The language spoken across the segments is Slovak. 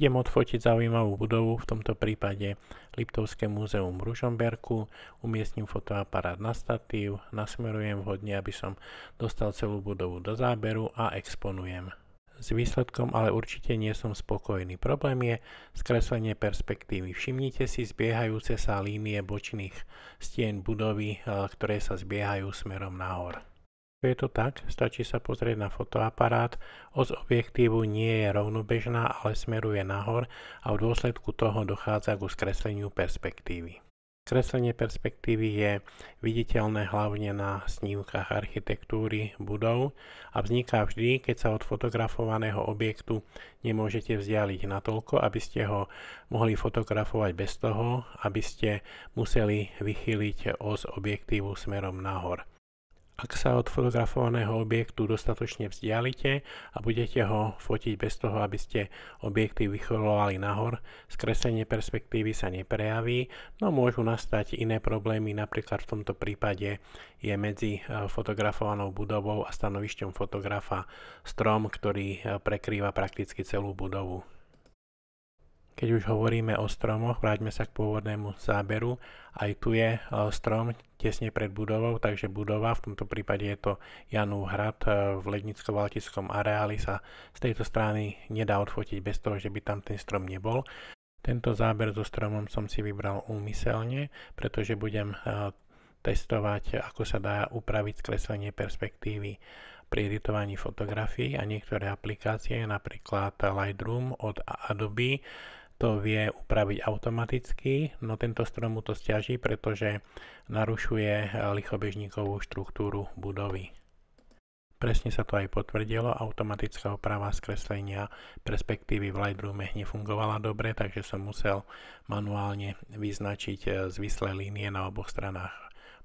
idem odfotiť zaujímavú budovu, v tomto prípade Liptovské múzeum v Ružomberku, umiestním fotoaparát na statív, nasmerujem vhodne, aby som dostal celú budovu do záberu a exponujem. S výsledkom ale určite nie som spokojný. Problém je skreslenie perspektívy. Všimnite si zbiehajúce sa línie bočných stien budovy, eh, ktoré sa zbiehajú smerom nahor je to tak, stačí sa pozrieť na fotoaparát, os objektívu nie je rovnobežná, ale smeruje nahor a v dôsledku toho dochádza ku skresleniu perspektívy. Kreslenie perspektívy je viditeľné hlavne na snímkach architektúry budov a vzniká vždy, keď sa od fotografovaného objektu nemôžete vzdialiť natoľko, aby ste ho mohli fotografovať bez toho, aby ste museli vychýliť os objektívu smerom nahor. Ak sa od fotografovaného objektu dostatočne vzdialite a budete ho fotiť bez toho, aby ste objekty vychorovali nahor, skresenie perspektívy sa neprejaví, no môžu nastať iné problémy, napríklad v tomto prípade je medzi e, fotografovanou budovou a stanovišťom fotografa strom, ktorý e, prekrýva prakticky celú budovu. Keď už hovoríme o stromoch, vráťme sa k pôvodnému záberu. Aj tu je e, strom tesne pred budovou, takže budova, v tomto prípade je to Janov hrad e, v Lednicko-Valtickom areáli, sa z tejto strany nedá odfotiť bez toho, že by tam ten strom nebol. Tento záber so stromom som si vybral úmyselne, pretože budem e, testovať, ako sa dá upraviť skreslenie perspektívy pri editovaní fotografií a niektoré aplikácie, napríklad Lightroom od Adobe, to vie upraviť automaticky, no tento strom mu to stiaží, pretože narušuje eh, lichobežníkovú štruktúru budovy. Presne sa to aj potvrdilo, automatická oprava skreslenia perspektívy v Lightroome nefungovala dobre, takže som musel manuálne vyznačiť eh, zvislé línie na oboch stranách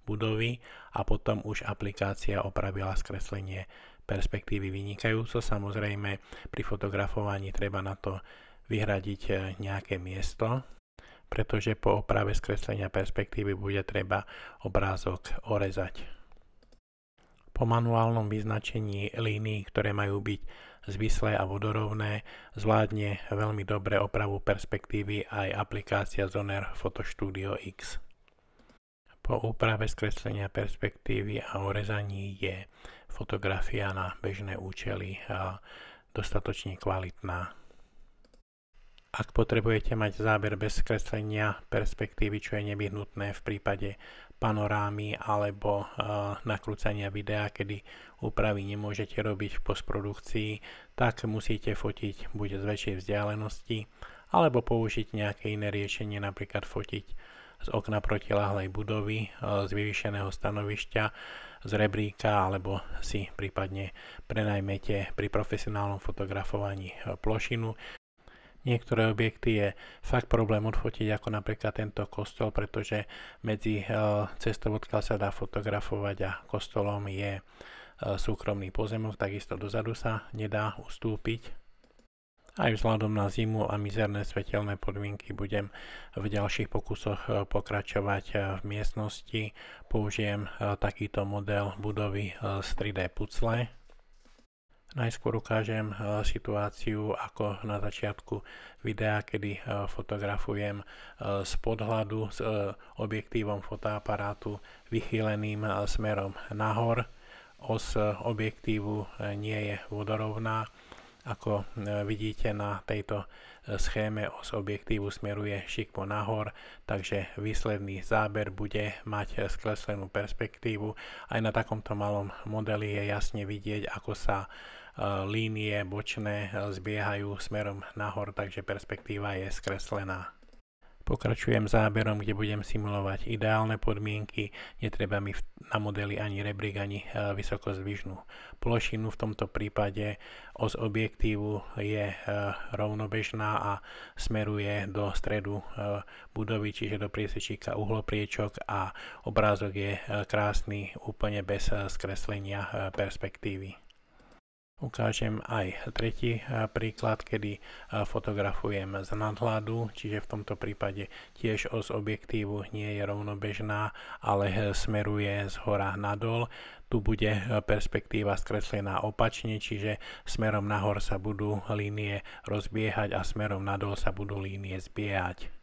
budovy a potom už aplikácia opravila skreslenie perspektívy vynikajúco. Samozrejme, pri fotografovaní treba na to vyhradiť nejaké miesto, pretože po oprave skreslenia perspektívy bude treba obrázok orezať. Po manuálnom vyznačení línií, ktoré majú byť zvislé a vodorovné, zvládne veľmi dobre opravu perspektívy aj aplikácia Zoner Photo Studio X. Po úprave skreslenia perspektívy a orezaní je fotografia na bežné účely dostatočne kvalitná. Ak potrebujete mať záber bez kreslenia perspektívy, čo je nevyhnutné v prípade panorámy alebo eh, nakrúcania videa, kedy úpravy nemôžete robiť v postprodukcii, tak musíte fotiť buď z väčšej vzdialenosti, alebo použiť nejaké iné riešenie, napríklad fotiť z okna protiláhlej budovy, eh, z vyvýšeného stanovišťa, z rebríka alebo si prípadne prenajmete pri profesionálnom fotografovaní eh, plošinu, Niektoré objekty je fakt problém odfotiť, ako napríklad tento kostol, pretože medzi eh, cestou, odkiaľ sa dá fotografovať a kostolom je eh, súkromný pozemok, takisto dozadu sa nedá ustúpiť. Aj vzhľadom na zimu a mizerné svetelné podmienky budem v ďalších pokusoch eh, pokračovať v miestnosti. Použijem takýto model budovy z 3D pucle. Najskôr ukážem eh, situáciu ako na začiatku videa, kedy eh, fotografujem eh, z podhľadu s objektívom fotoaparátu vychýleným smerom nahor. Os objektívu nie je vodorovná. Ako vidíte na tejto schéme os objektívu smeruje šikmo nahor, takže výsledný záber bude mať skleslenú perspektívu. Aj na takomto malom modeli je jasne vidieť, ako sa E, línie bočné e, zbiehajú smerom nahor, takže perspektíva je skreslená. Pokračujem záberom, kde budem simulovať ideálne podmienky, netreba mi na modeli ani rebrík, ani e, vysokozvyžnú plošinu. V tomto prípade os objektívu je rovnobežná a smeruje do stredu budovy, čiže do priesečíka uhlopriečok a obrázok je krásny úplne bez skreslenia perspektívy. Ukážem aj tretí eh, príklad, kedy eh, fotografujem z nadhľadu, čiže v tomto prípade tiež os objektívu nie je rovnobežná, ale eh, smeruje z hora nadol. Tu bude perspektíva skreslená opačne, čiže smerom nahor sa budú línie rozbiehať a smerom nadol sa budú línie zbiehať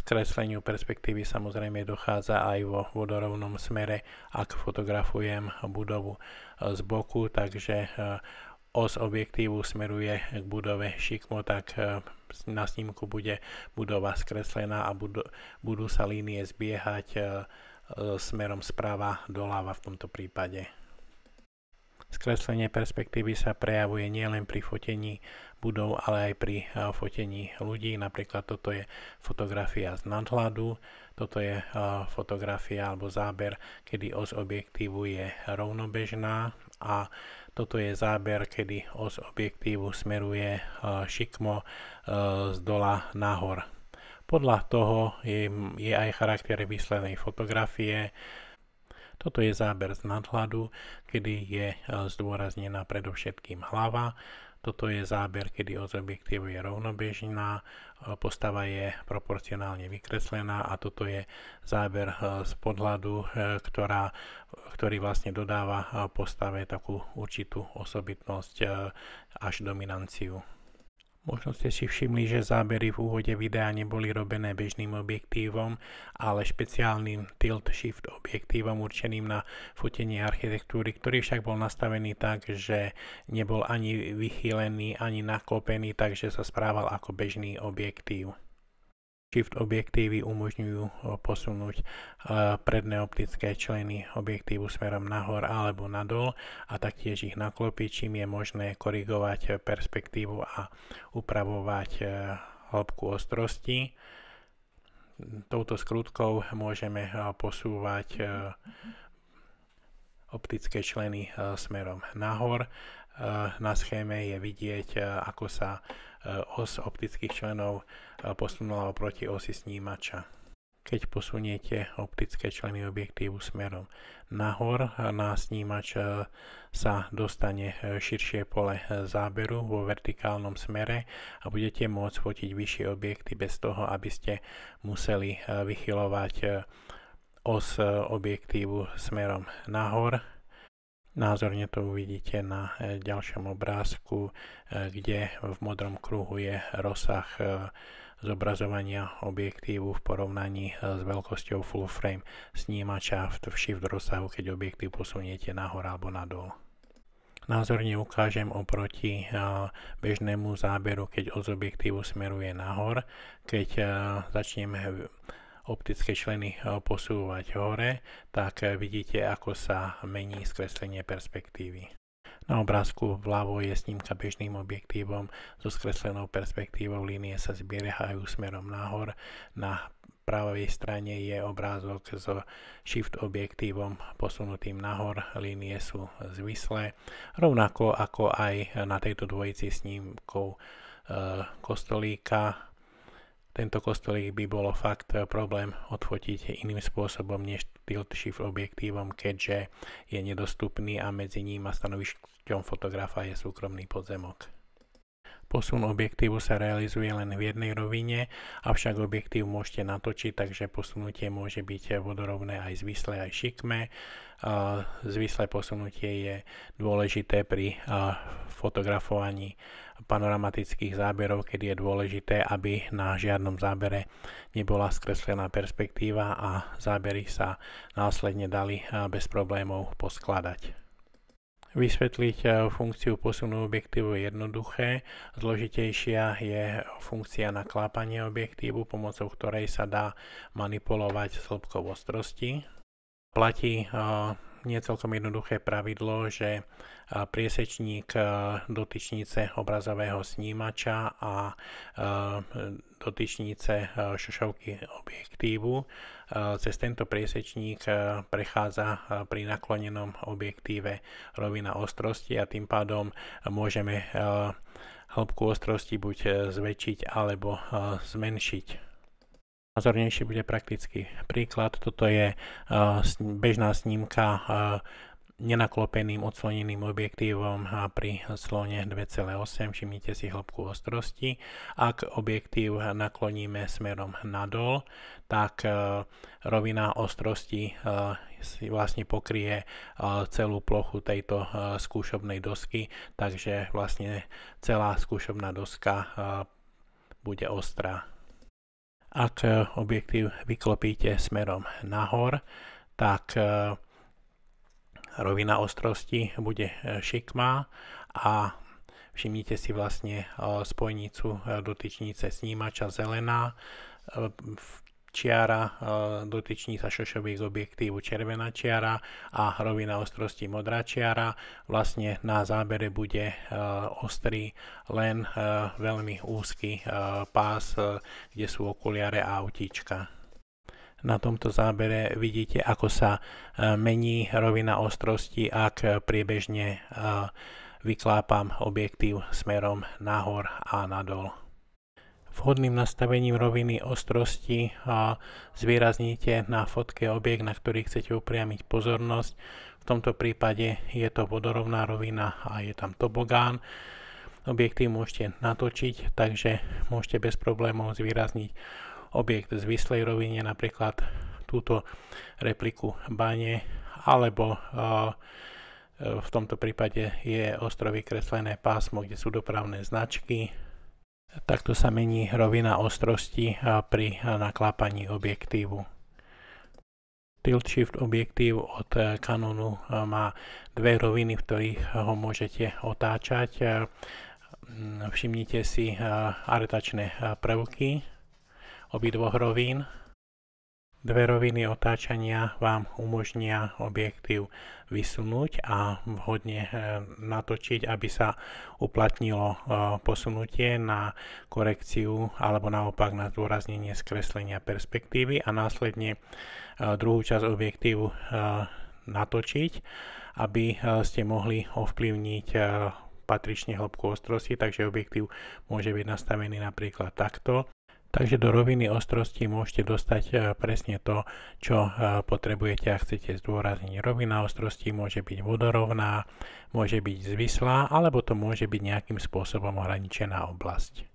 skresleniu perspektívy samozrejme dochádza aj vo vodorovnom smere, ak fotografujem budovu z boku, takže eh, os objektívu smeruje k budove šikmo, tak eh, na snímku bude budova skreslená a budú, budú sa línie zbiehať eh, smerom sprava doľava v tomto prípade. Skreslenie perspektívy sa prejavuje nielen pri fotení budov, ale aj pri eh, fotení ľudí. Napríklad toto je fotografia z nadhľadu, toto je eh, fotografia alebo záber, kedy os objektívu je rovnobežná a toto je záber, kedy os objektívu smeruje eh, šikmo z dola nahor. Podľa toho je, je aj charakter výslednej fotografie, toto je záber z nadhľadu, kedy je e, zdôraznená predovšetkým hlava. Toto je záber, kedy od objektívu je rovnobežná, e, postava je proporcionálne vykreslená a toto je záber e, z podhľadu, ktorá, ktorý vlastne dodáva postave takú určitú osobitnosť až dominanciu. Možno ste si všimli, že zábery v úvode videa neboli robené bežným objektívom, ale špeciálnym tilt shift objektívom určeným na fotenie architektúry, ktorý však bol nastavený tak, že nebol ani vychýlený, ani naklopený, takže sa správal ako bežný objektív. Shift objektívy umožňujú eh, posunúť eh, predné optické členy objektívu smerom nahor alebo nadol a taktiež ich naklopiť, čím je možné korigovať eh, perspektívu a upravovať hĺbku ostrosti. Touto skrutkou môžeme posúvať optické členy smerom nahor Eh, na schéme je vidieť, eh, ako sa eh, os optických členov posunula oproti osi snímača. Keď posuniete optické členy objektívu smerom nahor, na snímač sa dostane širšie pole záberu vo vertikálnom smere a budete môcť fotiť vyššie objekty bez toho, aby ste museli vychylovať os objektívu smerom nahor. Názorne to uvidíte na e, ďalšom obrázku, e, kde v modrom kruhu je rozsah e, zobrazovania objektívu v porovnaní s veľkosťou full frame snímača v shift rozsahu, keď objektív posuniete nahor alebo nadol. Názorne ukážem oproti bežnému záberu, keď od objektívu smeruje nahor, keď začneme optické členy eh, posúvať hore, tak eh, vidíte, ako sa mení skreslenie perspektívy. Na obrázku vľavo je snímka bežným objektívom so skreslenou perspektívou línie sa zbierajú smerom nahor. Na pravej strane je obrázok so shift objektívom posunutým nahor, línie sú zvislé, rovnako ako aj na tejto dvojici snímkov eh, kostolíka tento kostolík by bolo fakt problém odfotiť iným spôsobom než tilt shift objektívom, keďže je nedostupný a medzi ním a stanovišťom fotografa je súkromný podzemok. Posun objektívu sa realizuje len v jednej rovine, avšak objektív môžete natočiť, takže posunutie môže byť vodorovné aj zvislé, aj šikmé. Zvislé posunutie je dôležité pri fotografovaní panoramatických záberov, kedy je dôležité, aby na žiadnom zábere nebola skreslená perspektíva a zábery sa následne dali bez problémov poskladať. Vysvetliť eh, funkciu posunu objektívu je jednoduché, zložitejšia je funkcia naklápania objektívu, pomocou ktorej sa dá manipulovať s hĺbkou ostrosti. Platí eh, nie celkom jednoduché pravidlo, že priesečník dotyčnice obrazového snímača a dotyčnice šošovky objektívu. Cez tento priesečník prechádza pri naklonenom objektíve rovina ostrosti a tým pádom môžeme hĺbku ostrosti buď e, zväčšiť alebo zmenšiť názornejší bude praktický príklad. Toto je e, bežná snímka e, nenaklopeným odsloneným objektívom pri slone 2,8, všimnite si hĺbku ostrosti. Ak objektív nakloníme smerom nadol, tak e, rovina ostrosti si vlastne pokrie celú plochu tejto skúšobnej dosky, takže vlastne celá skúšobná doska bude ostrá. Ak objektív vyklopíte smerom nahor, tak e, rovina ostrosti bude e, šikmá a všimnite si vlastne e, spojnicu dotyčnice snímača zelená čiara, e, dotyčný sa šošových objektívu červená čiara a rovina ostrosti modrá čiara. Vlastne na zábere bude e, ostrý len e, veľmi úzky pás, kde sú okuliare a autíčka. Na tomto zábere vidíte, ako sa mení rovina ostrosti, ak priebežne vyklápam objektív smerom nahor a nadol. Vhodným nastavením roviny ostrosti a zvýrazníte na fotke objekt, na ktorý chcete upriamiť pozornosť. V tomto prípade je to vodorovná rovina a je tam tobogán. Objektív môžete natočiť, takže môžete bez problémov zvýrazniť objekt z vyslej rovine, napríklad túto repliku bane, alebo e, v tomto prípade je ostrovy kreslené pásmo, kde sú dopravné značky, Takto sa mení rovina ostrosti pri naklápaní objektívu. Tilt Shift objektív od Canonu e, e, má dve roviny, v ktorých ho môžete otáčať. E, všimnite si aretačné prvky obidvoch rovín. Dve roviny otáčania vám umožnia objektív vysunúť a vhodne eh, natočiť, aby sa uplatnilo eh, posunutie na korekciu alebo naopak na zdôraznenie skreslenia perspektívy a následne eh, druhú časť objektívu natočiť, aby ste mohli ovplyvniť patrične hĺbku ostrosti, takže objektív môže byť nastavený napríklad takto Takže do roviny ostrosti môžete dostať e, presne to, čo e, potrebujete a chcete zdôrazniť. Rovina ostrosti môže byť vodorovná, môže byť zvislá, alebo to môže byť nejakým spôsobom ohraničená oblasť.